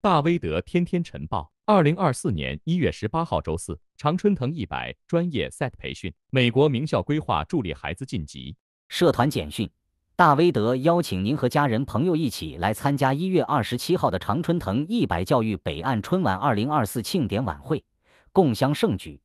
大威德天天晨报，二零二四年一月十八号周四，常春藤一百专业 s e t 培训，美国名校规划助力孩子晋级。社团简讯，大威德邀请您和家人朋友一起来参加一月二十七号的常春藤一百教育北岸春晚二零二四庆典晚会，共襄盛举。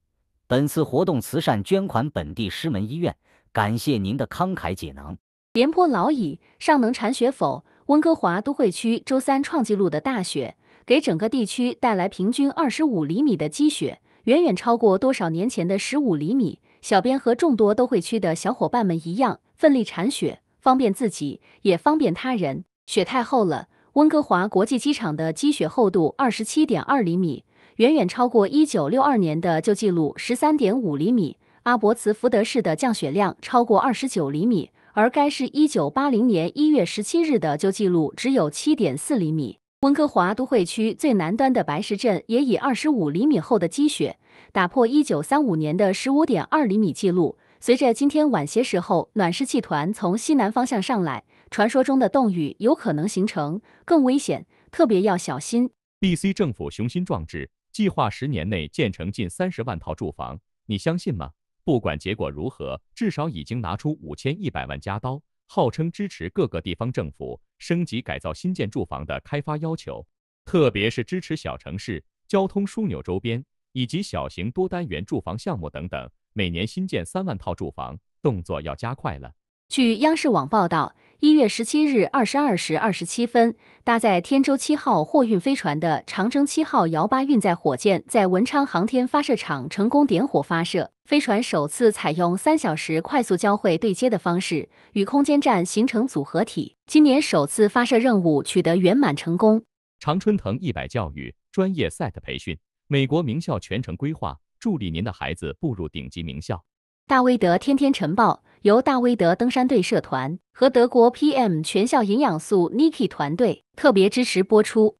本次活动慈善捐款本地师门医院，感谢您的慷慨解囊。廉颇老矣，尚能铲雪否？温哥华都会区周三创纪录的大雪。给整个地区带来平均二十五厘米的积雪，远远超过多少年前的十五厘米。小编和众多都会区的小伙伴们一样，奋力铲雪，方便自己，也方便他人。雪太厚了，温哥华国际机场的积雪厚度二十七点二厘米，远远超过一九六二年的旧记录十三点五厘米。阿伯茨福德市的降雪量超过二十九厘米，而该市一九八零年一月十七日的旧记录只有七点四厘米。温哥华都会区最南端的白石镇也以二十五厘米厚的积雪打破一九三五年的十五点二厘米记录。随着今天晚些时候暖湿气团从西南方向上来，传说中的冻雨有可能形成，更危险，特别要小心。BC 政府雄心壮志，计划十年内建成近三十万套住房，你相信吗？不管结果如何，至少已经拿出五千一百万加刀。号称支持各个地方政府升级改造新建住房的开发要求，特别是支持小城市交通枢纽周边以及小型多单元住房项目等等。每年新建三万套住房，动作要加快了。据央视网报道，一月十七日二十二时二十七分，搭载天舟七号货运飞船的长征七号遥八运载火箭在文昌航天发射场成功点火发射。飞船首次采用三小时快速交会对接的方式，与空间站形成组合体。今年首次发射任务取得圆满成功。常春藤一百教育专业赛的培训，美国名校全程规划，助力您的孩子步入顶级名校。大威德天天晨报。由大威德登山队社团和德国 PM 全效营养素 n i k i 团队特别支持播出。